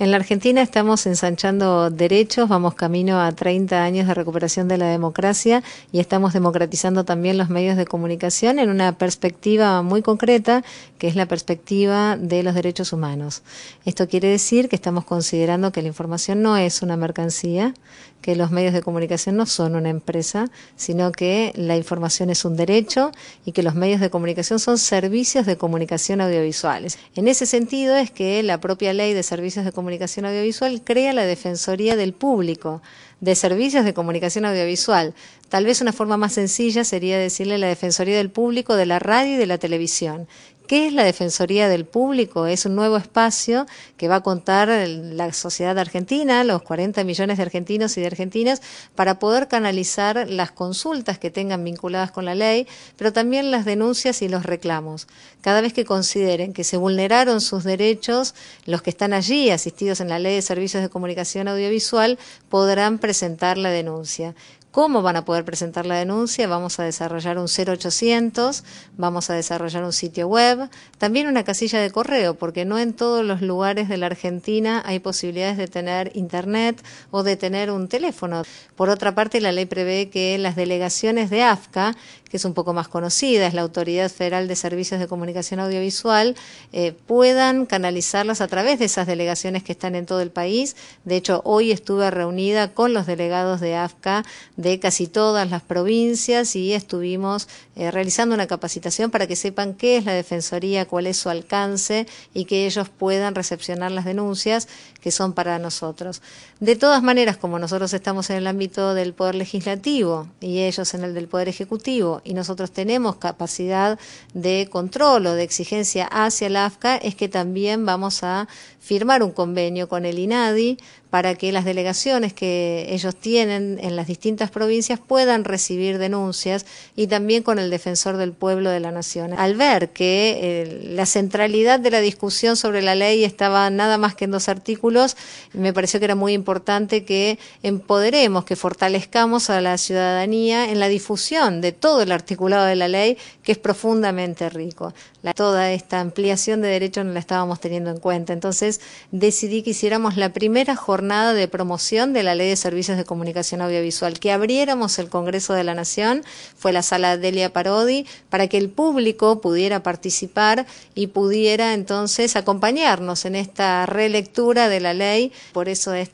En la Argentina estamos ensanchando derechos, vamos camino a 30 años de recuperación de la democracia y estamos democratizando también los medios de comunicación en una perspectiva muy concreta, que es la perspectiva de los derechos humanos. Esto quiere decir que estamos considerando que la información no es una mercancía, que los medios de comunicación no son una empresa, sino que la información es un derecho y que los medios de comunicación son servicios de comunicación audiovisuales. En ese sentido es que la propia ley de servicios de comunicación Comunicación Audiovisual crea la Defensoría del Público, de servicios de comunicación audiovisual. Tal vez una forma más sencilla sería decirle la Defensoría del Público de la radio y de la televisión. ¿Qué es la Defensoría del Público? Es un nuevo espacio que va a contar la sociedad argentina, los 40 millones de argentinos y de argentinas, para poder canalizar las consultas que tengan vinculadas con la ley, pero también las denuncias y los reclamos. Cada vez que consideren que se vulneraron sus derechos, los que están allí asistidos en la ley de servicios de comunicación audiovisual podrán presentar presentar la denuncia, cómo van a poder presentar la denuncia. Vamos a desarrollar un 0800, vamos a desarrollar un sitio web, también una casilla de correo, porque no en todos los lugares de la Argentina hay posibilidades de tener internet o de tener un teléfono. Por otra parte, la ley prevé que las delegaciones de AFCA, que es un poco más conocida, es la Autoridad Federal de Servicios de Comunicación Audiovisual, eh, puedan canalizarlas a través de esas delegaciones que están en todo el país. De hecho, hoy estuve reunida con los delegados de AFCA de casi todas las provincias y estuvimos eh, realizando una capacitación para que sepan qué es la Defensoría, cuál es su alcance y que ellos puedan recepcionar las denuncias que son para nosotros. De todas maneras, como nosotros estamos en el ámbito del Poder Legislativo y ellos en el del Poder Ejecutivo y nosotros tenemos capacidad de control o de exigencia hacia la AFCA, es que también vamos a firmar un convenio con el INADI para que las delegaciones que ellos tienen en las distintas provincias puedan recibir denuncias y también con el defensor del pueblo de la nación. Al ver que eh, la centralidad de la discusión sobre la ley estaba nada más que en dos artículos, me pareció que era muy importante que empoderemos, que fortalezcamos a la ciudadanía en la difusión de todo el articulado de la ley, que es profundamente rico. toda esta ampliación de derechos no la estábamos teniendo en cuenta. Entonces decidí que hiciéramos la primera jornada jornada de promoción de la Ley de Servicios de Comunicación Audiovisual, que abriéramos el Congreso de la Nación, fue la sala Delia Parodi, para que el público pudiera participar y pudiera entonces acompañarnos en esta relectura de la ley. Por eso es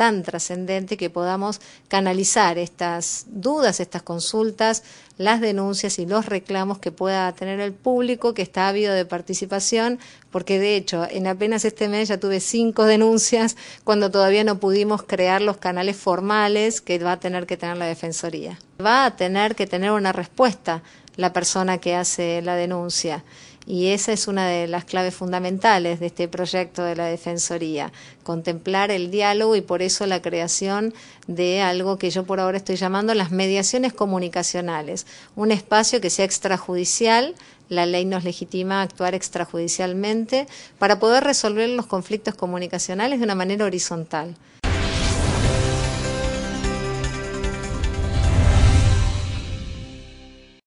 tan trascendente que podamos canalizar estas dudas, estas consultas, las denuncias y los reclamos que pueda tener el público que está ávido de participación, porque de hecho en apenas este mes ya tuve cinco denuncias cuando todavía no pudimos crear los canales formales que va a tener que tener la Defensoría. Va a tener que tener una respuesta la persona que hace la denuncia. Y esa es una de las claves fundamentales de este proyecto de la Defensoría, contemplar el diálogo y por eso la creación de algo que yo por ahora estoy llamando las mediaciones comunicacionales, un espacio que sea extrajudicial la ley nos legitima actuar extrajudicialmente para poder resolver los conflictos comunicacionales de una manera horizontal.